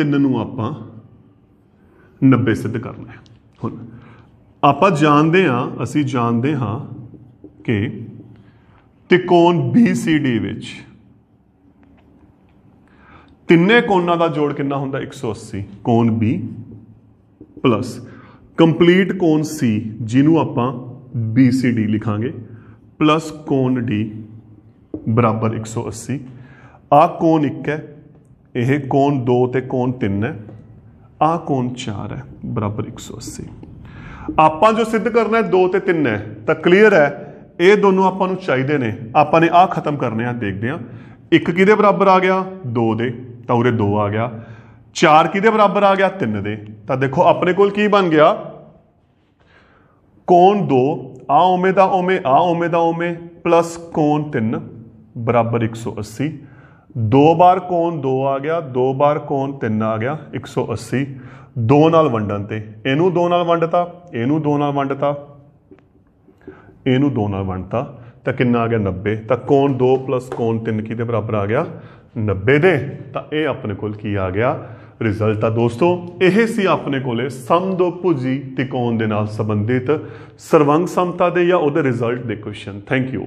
3 ਨੂੰ ਆਪਾਂ 90 ਸਿੱਧ ਕਰਨਾ ਹੈ ਹੁਣ ਆਪਾਂ ਜਾਣਦੇ ਹਾਂ ਅਸੀਂ ਜਾਣਦੇ ਹਾਂ ਕਿ ਤਿਕੋਣ BCD ਵਿੱਚ ਤਿੰਨੇ ਕੋਨਾਂ ਦਾ ਜੋੜ ਕਿੰਨਾ ਹੁੰਦਾ 180 ਕੋਣ B ਪਲੱਸ ਕੰਪਲੀਟ ਕੋਣ C ਜਿਹਨੂੰ ਆਪਾਂ BCD ਲਿਖਾਂਗੇ ਪਲੱਸ ਕੋਣ D ਬਰਾਬਰ 180 ਆ ਕੋਣ 1 ਹੈ ਇਹ ਕੋਣ 2 ਤੇ ਕੋਣ 3 ਹੈ ਆ ਕੋਣ 4 ਹੈ ਬਰਾਬਰ 180 ਆਪਾਂ ਜੋ ਸਿੱਧ ਕਰਨਾ ਹੈ 2 ਤੇ 3 ਹੈ ਤਾਂ ਕਲੀਅਰ ਹੈ ਇਹ ਦੋਨੋਂ ਆਪਾਂ ਨੂੰ ਚਾਹੀਦੇ ਨੇ ਆਪਾਂ ਨੇ ਆ ਖਤਮ ਕਰਨੇ ਆ ਦੇਖਦੇ ਆ ਇੱਕ ਕਿਹਦੇ ਬਰਾਬਰ ਆ ਗਿਆ 2 ਦੇ ਤਾਂ ਉਰੇ 2 ਆ ਗਿਆ 4 ਕਿਹਦੇ ਬਰਾਬਰ ਆ ਗਿਆ 3 ਦੇ ਤਾਂ ਦੇਖੋ ਆਪਣੇ ਕੋਲ ਕੀ ਬਣ ਗਿਆ ਕੋਣ 2 ਆ ਓਮੇ ਦਾ ਓਮੇ ਆ ਓਮੇ ਦਾ ਓਮੇ ਪਲੱਸ ਕੋਣ 3 ਬਰਾਬਰ 180 ਦੋ ਬਾਰ ਕੋਣ 2 ਆ ਗਿਆ ਦੋ ਬਾਰ ਕੋਣ 3 ਆ ਗਿਆ 180 2 ਨਾਲ ਵੰਡਣ ਤੇ ਇਹਨੂੰ 2 ਨਾਲ ਵੰਡਤਾ ਇਹਨੂੰ 2 ਨਾਲ ਵੰਡਤਾ ਇਹਨੂੰ 2 ਨਾਲ ਵੰਡਤਾ ਤਾਂ ਕਿੰਨਾ ਆ ਗਿਆ 90 ਤਾਂ ਕੋਣ 2 ਕੋਣ 3 ਕਿਹਦੇ ਬਰਾਬਰ ਆ ਗਿਆ 90 ਦੇ ਤਾਂ ਇਹ ਆਪਣੇ ਕੋਲ ਕੀ ਆ ਗਿਆ ਰਿਜ਼ਲਟ ਆ ਦੋਸਤੋ ਇਹ ਸੀ ਆਪਣੇ ਕੋਲੇ ਭੁਜੀ ਤਿਕੋਣ ਦੇ ਨਾਲ ਸੰਬੰਧਿਤ ਸਰਵੰਗ ਸਮਤਾ ਦੇ ਜਾਂ ਉਹਦੇ ਰਿਜ਼ਲਟ ਦੇ ਕੁਐਸਚਨ ਥੈਂਕ ਯੂ